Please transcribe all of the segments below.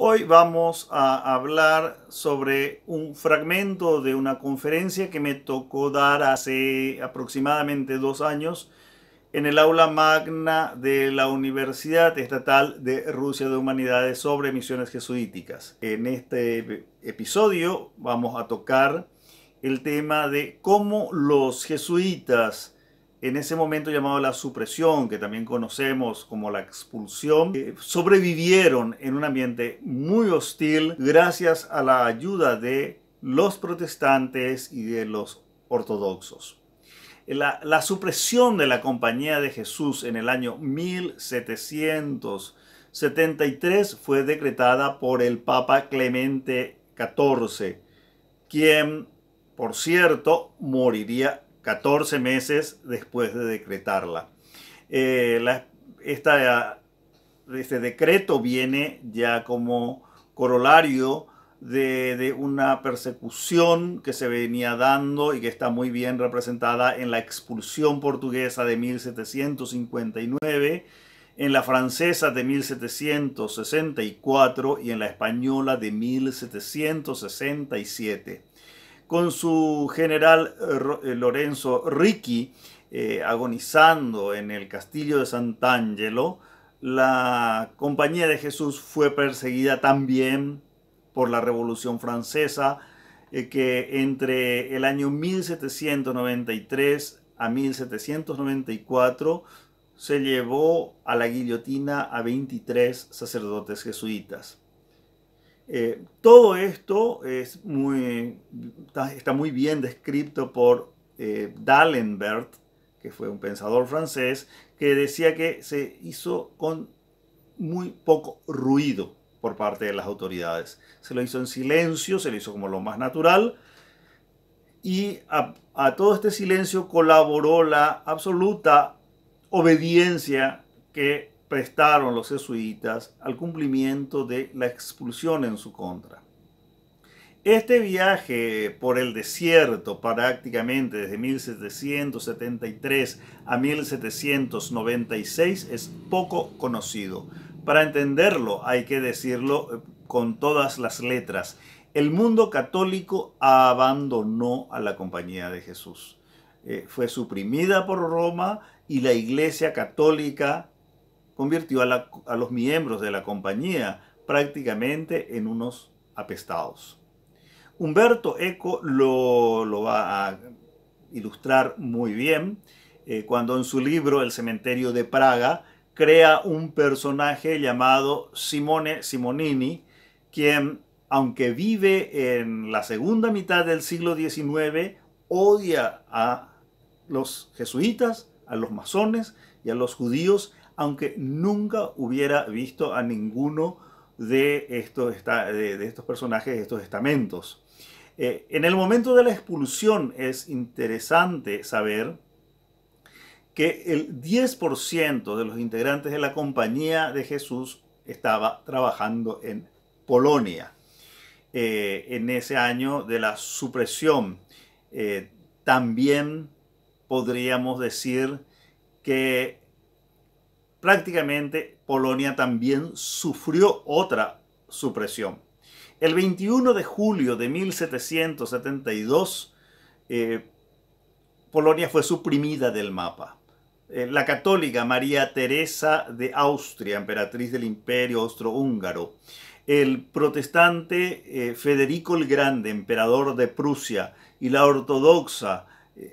Hoy vamos a hablar sobre un fragmento de una conferencia que me tocó dar hace aproximadamente dos años en el aula magna de la Universidad Estatal de Rusia de Humanidades sobre misiones jesuíticas. En este episodio vamos a tocar el tema de cómo los jesuitas en ese momento llamado la supresión, que también conocemos como la expulsión, eh, sobrevivieron en un ambiente muy hostil gracias a la ayuda de los protestantes y de los ortodoxos. La, la supresión de la Compañía de Jesús en el año 1773 fue decretada por el Papa Clemente XIV, quien, por cierto, moriría 14 meses después de decretarla. Eh, esta, este decreto viene ya como corolario de, de, una persecución que se venía dando y que está muy bien representada en la expulsión portuguesa de 1759, en la francesa de 1764 y en la española de 1767 con su general eh, eh, Lorenzo Ricci eh, agonizando en el castillo de Sant'Angelo, la Compañía de Jesús fue perseguida también por la Revolución Francesa, que entre el año 1793 a 1794 se llevó a la guillotina a 23 sacerdotes jesuitas. Eh, todo esto está, muy bien descrito por eh, D'Alembert, que fue un pensador francés, que decía que se hizo con muy poco ruido por parte de las autoridades. Se lo hizo en silencio, se lo hizo como lo más natural, y a, a todo este silencio colaboró la absoluta obediencia que prestaron los jesuitas al cumplimiento de la expulsión en su contra. Este viaje por el desierto prácticamente desde 1773 a 1796 es poco conocido. Para entenderlo hay que decirlo eh, con todas las letras. El mundo católico abandonó a la compañía de Jesús. Eh, fue suprimida por Roma y la Iglesia Católica convirtió a, los miembros de la compañía prácticamente en unos apestados. Humberto Eco lo, va a ilustrar muy bien eh, cuando en su libro El cementerio de Praga crea un personaje llamado Simone Simonini, quien, aunque vive en la segunda mitad del siglo XIX, odia a los jesuitas, a los masones y a los judíos, aunque nunca hubiera visto a ninguno de estos, de estos personajes, de estos estamentos. Eh, en el momento de la expulsión es interesante saber que el 10% de los integrantes de la compañía de Jesús estaba trabajando en Polonia eh, en ese año de la supresión. Eh, también podríamos decir que prácticamente Polonia también sufrió otra supresión. El 21 de julio de 1772, eh, Polonia fue suprimida del mapa. Eh, la católica María Teresa de Austria, emperatriz del imperio austrohúngaro, el protestante eh, Federico el Grande, emperador de Prusia, y la ortodoxa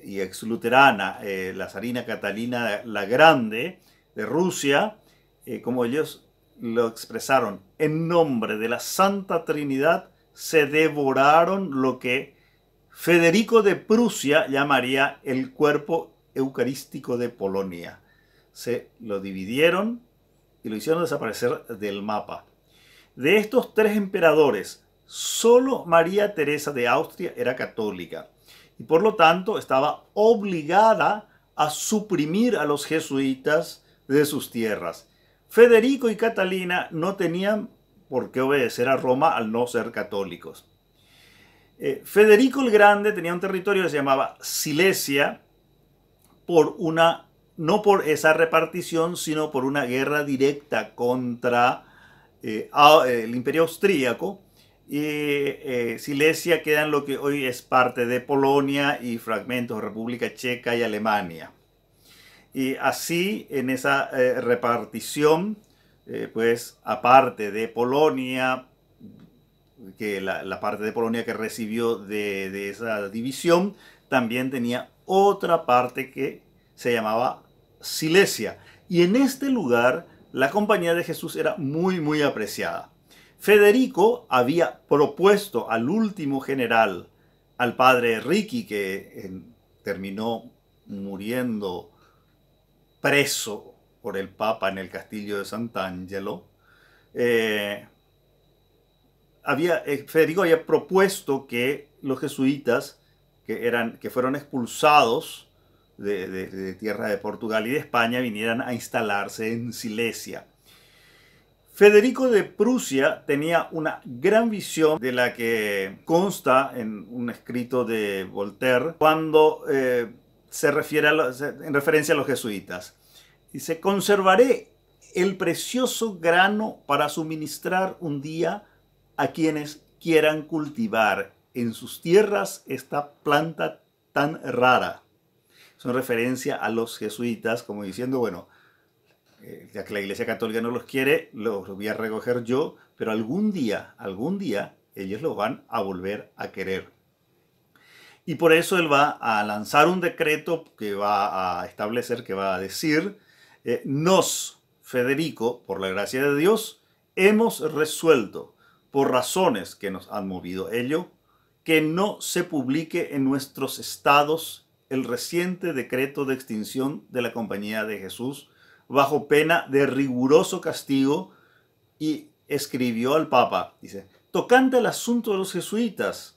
y exluterana, la zarina Catalina la Grande, de Rusia, eh, como ellos lo expresaron, en nombre de la Santa Trinidad se devoraron lo que Federico de Prusia llamaría el cuerpo eucarístico de Polonia. Se lo dividieron y lo hicieron desaparecer del mapa. De estos tres emperadores, solo María Teresa de Austria era católica y por lo tanto estaba obligada a suprimir a los jesuitas de sus tierras. Federico y Catalina no tenían por qué obedecer a Roma al no ser católicos. Eh, Federico el Grande tenía un territorio que se llamaba Silesia por una no por esa repartición, sino por una guerra directa contra eh, eh, el imperio austríaco. Y Silesia queda en lo que hoy es parte de Polonia y fragmentos de República Checa y Alemania. Y así, en esa eh, repartición, eh, pues aparte de Polonia, que la, parte de Polonia que recibió de, esa división, también tenía otra parte que se llamaba Silesia. Y en este lugar la compañía de Jesús era muy, muy apreciada. Federico había propuesto al último general, al padre Ricky, que eh, terminó muriendo preso por el Papa en el castillo de Sant'Angelo, eh, había, eh, Federico había propuesto que los jesuitas que, eran, que fueron expulsados de, tierra de Portugal y de España vinieran a instalarse en Silesia. Federico de Prusia tenía una gran visión de la que consta en un escrito de Voltaire cuando eh, se refiere a en referencia a los jesuitas. Dice, conservaré el precioso grano para suministrar un día a quienes quieran cultivar en sus tierras esta planta tan rara. es Son referencia a los jesuitas, como diciendo, bueno, eh, ya que la Iglesia Católica no los quiere, los voy a recoger yo, pero algún día, algún día, ellos lo van a volver a querer. Y por eso él va a lanzar un decreto que va a establecer, que va a decir, eh, nos, Federico, por la gracia de Dios, hemos resuelto, por razones que nos han movido ello, que no se publique en nuestros estados el reciente decreto de extinción de la Compañía de Jesús bajo pena de riguroso castigo y escribió al Papa, dice, tocante al asunto de los jesuitas,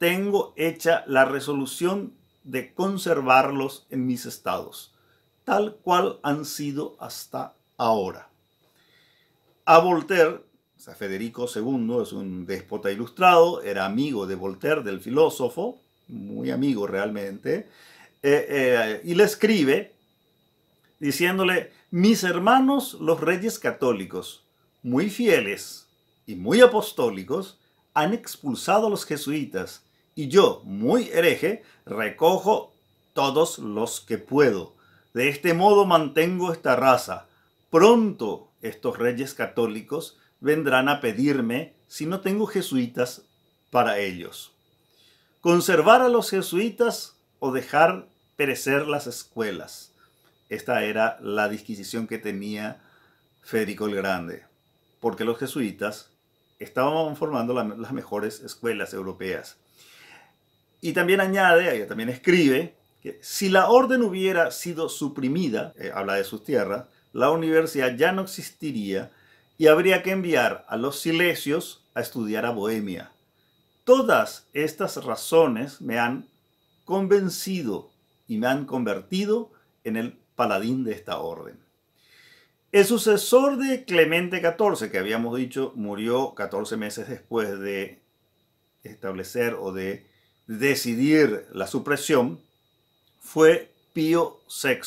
tengo hecha la resolución de conservarlos en mis estados, tal cual han sido hasta ahora. A Voltaire, o sea, Federico II es un déspota ilustrado, era amigo de Voltaire, del filósofo, muy amigo realmente, eh, eh, y le escribe diciéndole, mis hermanos los reyes católicos, muy fieles y muy apostólicos, han expulsado a los jesuitas, y yo, muy hereje, recojo todos los que puedo. De este modo mantengo esta raza. Pronto estos reyes católicos vendrán a pedirme si no tengo jesuitas para ellos. Conservar a los jesuitas o dejar perecer las escuelas. Esta era la disquisición que tenía Federico el Grande, porque los jesuitas estaban formando las mejores escuelas europeas. Y también añade, también escribe, que si la orden hubiera sido suprimida, eh, habla de sus tierras, la universidad ya no existiría y habría que enviar a los silesios a estudiar a Bohemia. Todas estas razones me han convencido y me han convertido en el paladín de esta orden. El sucesor de Clemente XIV, que habíamos dicho murió 14 meses después de establecer o de decidir la supresión fue Pío VI.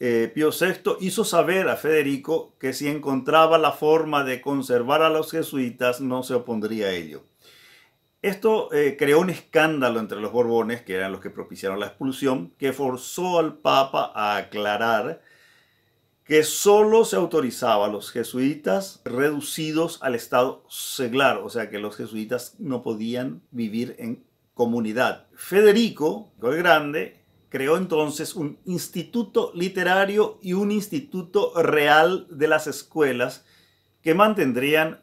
Eh, Pío VI hizo saber a Federico que si encontraba la forma de conservar a los jesuitas no se opondría a ello. Esto eh, creó un escándalo entre los Borbones, que eran los que propiciaron la expulsión, que forzó al Papa a aclarar que solo se autorizaba a los jesuitas reducidos al estado seglar, o sea que los jesuitas no podían vivir en comunidad. Federico el Grande creó entonces un instituto literario y un instituto real de las escuelas que mantendrían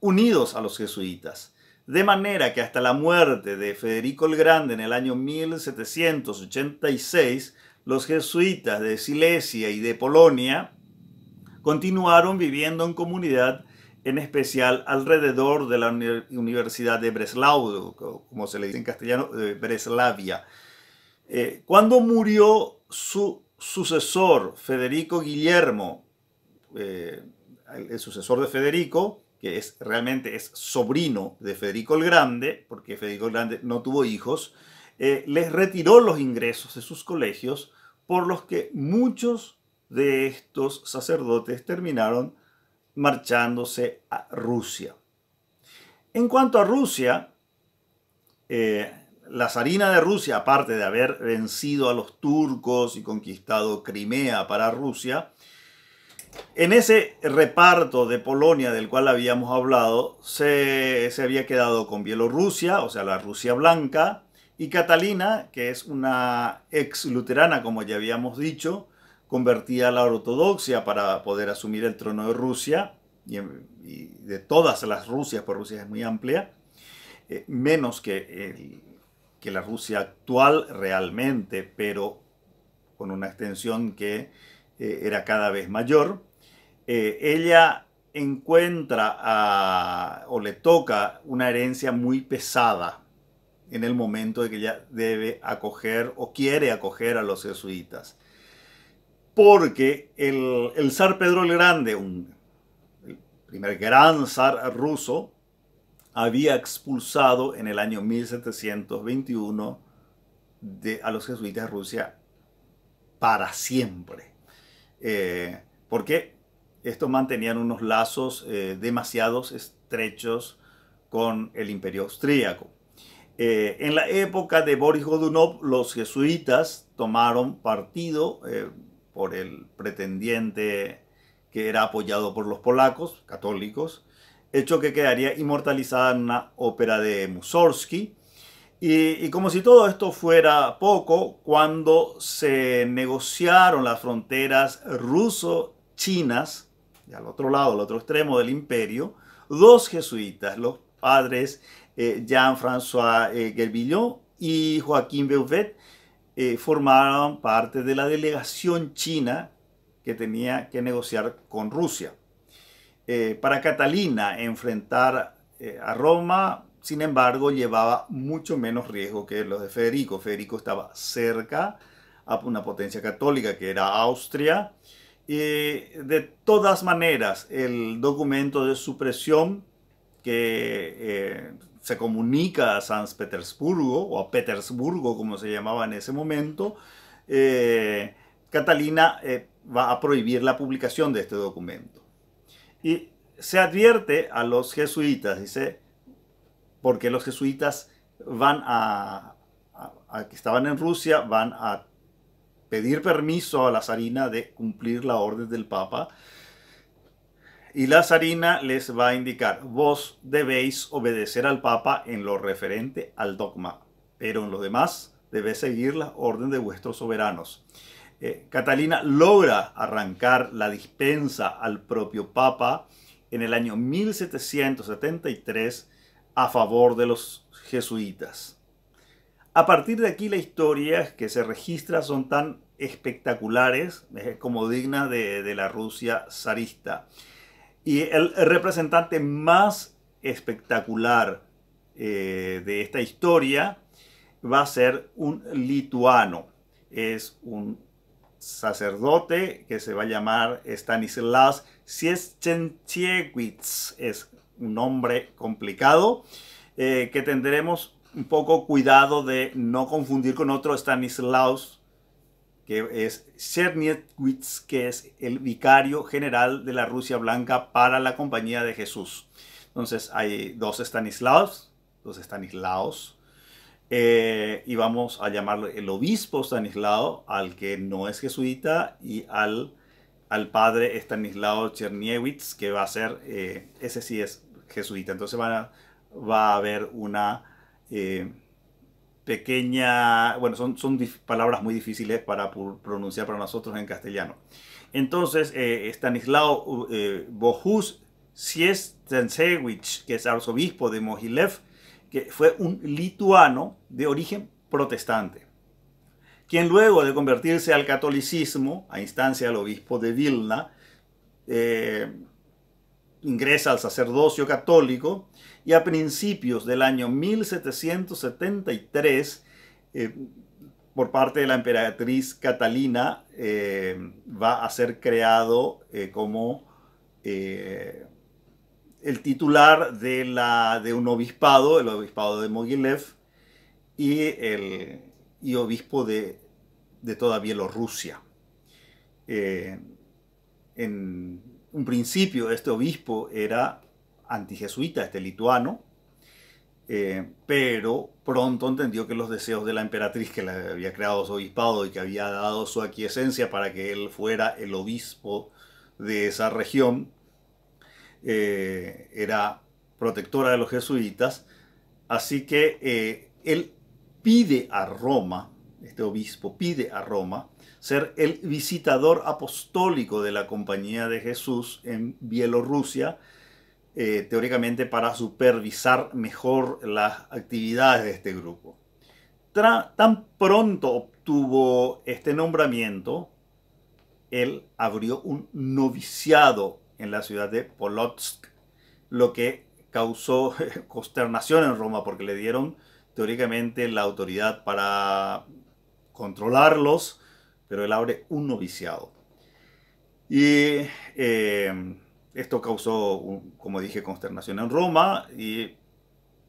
unidos a los jesuitas. De manera que hasta la muerte de Federico el Grande en el año 1786, los jesuitas de Silesia y de Polonia continuaron viviendo en comunidad, en especial alrededor de la Universidad de Breslau, como se le dice en castellano, eh, Breslavia. Eh, cuando murió su sucesor, Federico Guillermo, eh, el sucesor de Federico, que es, realmente es sobrino de Federico el Grande, porque Federico el Grande no tuvo hijos, eh, les retiró los ingresos de sus colegios, por los que muchos de estos sacerdotes terminaron marchándose a Rusia. En cuanto a Rusia, eh, la zarina de Rusia, aparte de haber vencido a los turcos y conquistado Crimea para Rusia, en ese reparto de Polonia del cual habíamos hablado, se, se había quedado con Bielorrusia, o sea, la Rusia blanca, y Catalina, que es una ex luterana, como ya habíamos dicho, convertía a la ortodoxia para poder asumir el trono de Rusia y, de todas las Rusias, porque Rusia es muy amplia, eh, menos que, la Rusia actual realmente, pero con una extensión que eh, era cada vez mayor. Eh, ella encuentra o le toca una herencia muy pesada, en el momento de que ya debe acoger o quiere acoger a los jesuitas. Porque el, zar Pedro el Grande, un, el primer gran zar ruso, había expulsado en el año 1721 a los jesuitas de Rusia para siempre. Eh, porque estos mantenían unos lazos demasiado eh, demasiados estrechos con el imperio austríaco. Eh, en la época de Boris Godunov, los jesuitas tomaron partido eh, por el pretendiente que era apoyado por los polacos, católicos, hecho que quedaría inmortalizada en una ópera de Mussorgsky. Y, como si todo esto fuera poco, cuando se negociaron las fronteras ruso-chinas, y al otro lado, al otro extremo del imperio, dos jesuitas, los padres eh, Jean-François eh, Gervillon y Joaquín Beuvet eh, formaron parte de la delegación china que tenía que negociar con Rusia. para Catalina enfrentar a Roma, sin embargo, llevaba mucho menos riesgo que los de Federico. Federico estaba cerca a una potencia católica que era Austria. de todas maneras, el documento de supresión que eh, se comunica a San Petersburgo, o a Petersburgo como se llamaba en ese momento, eh, Catalina eh, va a prohibir la publicación de este documento. Y se advierte a los jesuitas, dice, porque los jesuitas van a, que estaban en Rusia, van a pedir permiso a la zarina de cumplir la orden del Papa y la zarina les va a indicar, vos debéis obedecer al Papa en lo referente al dogma, pero en lo demás debéis seguir la orden de vuestros soberanos. Eh, Catalina logra arrancar la dispensa al propio Papa en el año 1773 a favor de los jesuitas. A partir de aquí las historias que se registran son tan espectaculares, eh, como digna de la Rusia zarista. Y el representante más espectacular eh, de esta historia va a ser un lituano. Es un sacerdote que se va a llamar Stanislaus Sieschenciewicz. Es un nombre complicado eh, que tendremos un poco cuidado de no confundir con otro Stanislaus que es Czerniewicz, que es el vicario general de la Rusia Blanca para la Compañía de Jesús. Entonces hay dos Stanislaus, dos Stanislaus, eh, y vamos a llamarlo el obispo Stanislao, al que no es jesuita, y al, al padre Stanislao Cherniewicz, que va a ser, eh, ese sí es jesuita. Entonces va a haber una... Eh, pequeña, bueno, son, son palabras muy difíciles para pronunciar para nosotros en castellano. Entonces, eh, Stanislao eh, Bohus Siestansevich, que es arzobispo de Mojilev, que fue un lituano de origen protestante, quien luego de convertirse al catolicismo, a instancia del obispo de Vilna, eh, ingresa al sacerdocio católico y a principios del año 1773, eh, por parte de la emperatriz Catalina, eh, va a ser creado eh, como el titular de, la, de un obispado, el obispado de Mogilev, y, el, obispo de, de toda Bielorrusia. en un principio este obispo era antijesuita, este lituano, eh, pero pronto entendió que los deseos de la emperatriz que le había creado su obispado y que había dado su aquiescencia para que él fuera el obispo de esa región, eh, era protectora de los jesuitas, así que eh, él pide a Roma, este obispo pide a Roma, ser el visitador apostólico de la Compañía de Jesús en Bielorrusia, eh, teóricamente para supervisar mejor las actividades de este grupo. tan pronto obtuvo este nombramiento, él abrió un noviciado en la ciudad de Polotsk, lo que causó eh, consternación en Roma porque le dieron teóricamente la autoridad para controlarlos, pero él abre un noviciado. Y eh, esto causó, como dije, consternación en Roma y,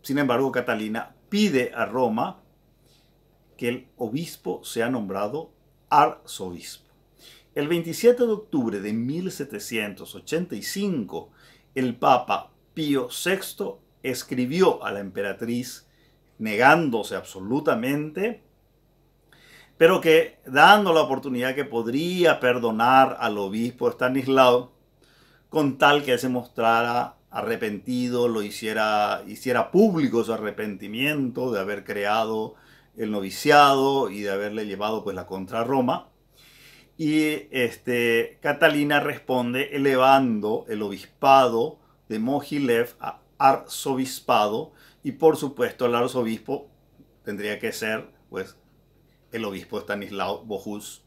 sin embargo, Catalina pide a Roma que el obispo sea nombrado arzobispo. El 27 de octubre de 1785, el Papa Pío VI escribió a la emperatriz negándose absolutamente, pero que dando la oportunidad que podría perdonar al obispo Stanislao, con tal que se mostrara arrepentido, lo hiciera, hiciera público su arrepentimiento de haber creado el noviciado y de haberle llevado pues la contra Roma. Y este, Catalina responde elevando el obispado de Mojilev a arzobispado y por supuesto el arzobispo tendría que ser pues el obispo Stanislao Bohus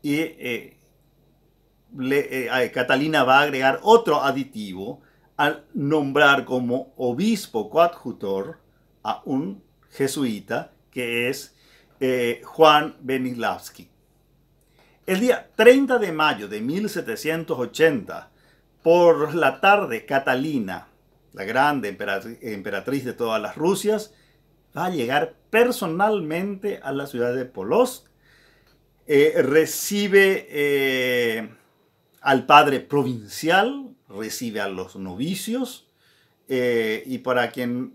y eh, eh, Catalina va a agregar otro aditivo al nombrar como obispo coadjutor a un jesuita que es eh, Juan Benislavski. El día 30 de mayo de 1780, por la tarde, Catalina, la grande emperatriz de todas las Rusias, va a llegar personalmente a la ciudad de Polos. Eh, recibe al padre provincial, recibe a los novicios, eh, y para quien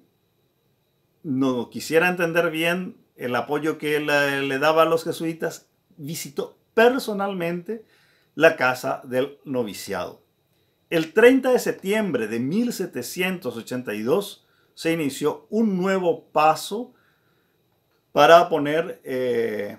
no quisiera entender bien el apoyo que le, daba a los jesuitas, visitó personalmente la casa del noviciado. El 30 de septiembre de 1782 se inició un nuevo paso para poner eh,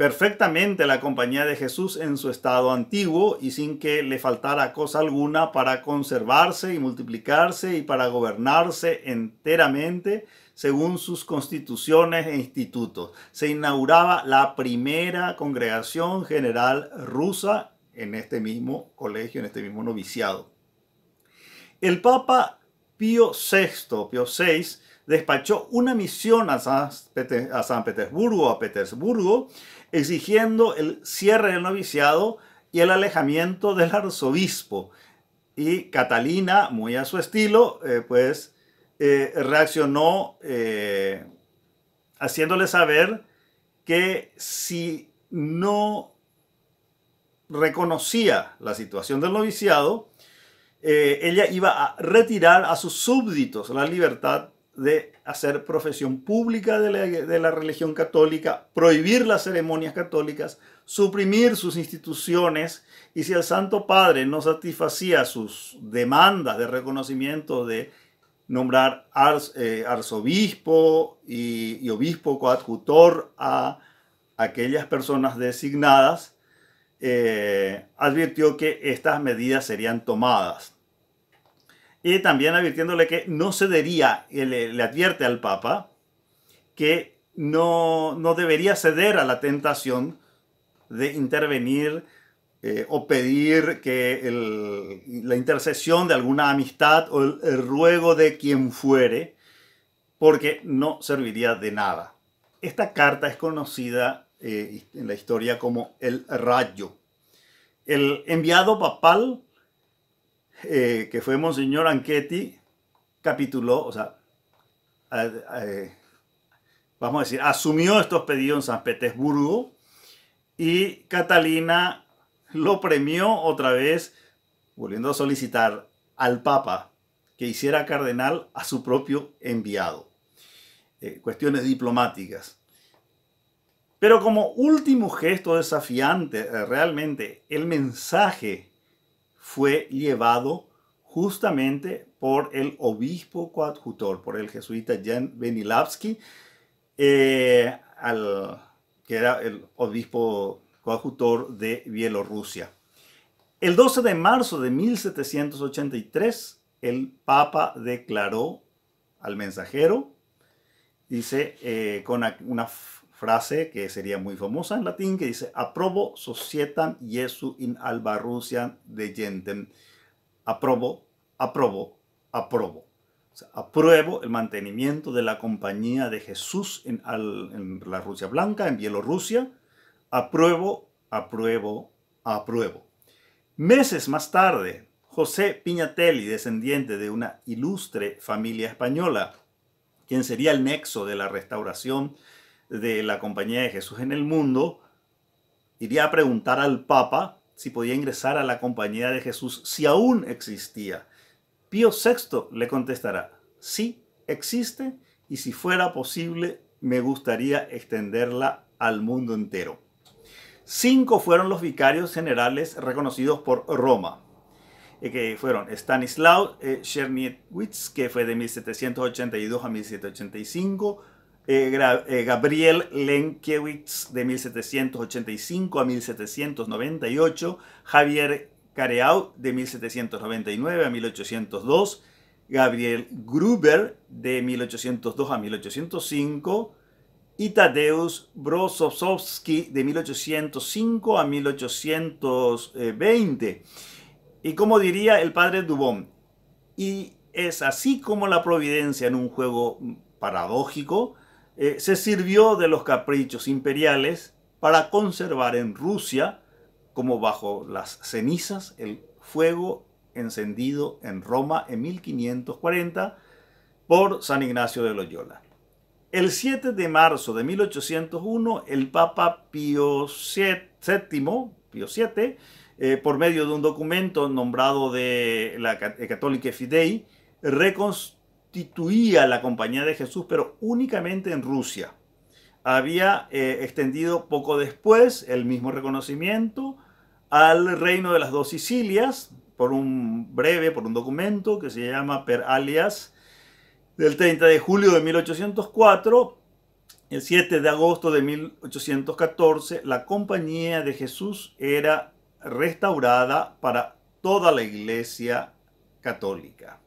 perfectamente la compañía de Jesús en su estado antiguo y sin que le faltara cosa alguna para conservarse y multiplicarse y para gobernarse enteramente según sus constituciones e institutos. Se inauguraba la primera congregación general rusa en este mismo colegio, en este mismo noviciado. El Papa Pío VI, VI, despachó una misión a San Petersburgo, a Petersburgo exigiendo el cierre del noviciado y el alejamiento del arzobispo. Y Catalina, muy a su estilo, eh, pues eh, reaccionó eh, haciéndole saber que si no reconocía la situación del noviciado, ella iba a retirar a sus súbditos la libertad de hacer profesión pública de la, religión católica, prohibir las ceremonias católicas, suprimir sus instituciones y si el Santo Padre no satisfacía sus demandas de reconocimiento de nombrar eh, arzobispo y, obispo coadjutor a aquellas personas designadas, eh, advirtió que estas medidas serían tomadas y también advirtiéndole que no cedería, eh, le, advierte al Papa, que no, debería ceder a la tentación de intervenir eh, o pedir que la intercesión de alguna amistad o el, ruego de quien fuere, porque no serviría de nada. Esta carta es conocida eh, en la historia como el rayo. El enviado papal eh, que fue Monseñor Anchetti, capituló, o sea, eh, vamos a decir, asumió estos pedidos en San Petersburgo y Catalina lo premió otra vez, volviendo a solicitar al Papa que hiciera cardenal a su propio enviado. Eh, cuestiones diplomáticas. Pero como último gesto desafiante, realmente, el mensaje fue llevado justamente por el obispo coadjutor, por el jesuita Jan Benilavsky, eh, al, que era el obispo coadjutor de Bielorrusia. El 12 de marzo de 1783, el Papa declaró al mensajero, dice, eh, con una frase que sería muy famosa en latín que dice aprobo societam Jesu in alba de gentem. Aprobo, aprobo, aprobo. O sea, apruebo el mantenimiento de la compañía de Jesús en, la Rusia Blanca, en Bielorrusia. Apruebo, apruebo, apruebo. Meses más tarde, José Piñatelli, descendiente de una ilustre familia española, quien sería el nexo de la restauración de la Compañía de Jesús en el mundo, iría a preguntar al Papa si podía ingresar a la Compañía de Jesús si aún existía. Pío VI le contestará, sí, existe y si fuera posible me gustaría extenderla al mundo entero. Cinco fueron los vicarios generales reconocidos por Roma, eh, que fueron Stanislaw eh, que fue de 1782 a 1785, eh, eh, Gabriel Lenkiewicz de 1785 a 1798, Javier Careau de 1799 a 1802, Gabriel Gruber de 1802 a 1805 y Tadeusz Brozovsky de 1805 a 1820. Y como diría el padre Dubón, y es así como la providencia en un juego paradójico eh, se sirvió de los caprichos imperiales para conservar en Rusia, como bajo las cenizas, el fuego encendido en Roma en 1540 por San Ignacio de Loyola. El 7 de marzo de 1801, el Papa Pío VII, eh, por medio de un documento nombrado de la Católica Fidei, reconstruyó constituía la Compañía de Jesús, pero únicamente en Rusia. Había eh, extendido poco después el mismo reconocimiento al reino de las dos Sicilias por un breve, por un documento que se llama Per alias del 30 de julio de 1804. El 7 de agosto de 1814, la Compañía de Jesús era restaurada para toda la Iglesia católica.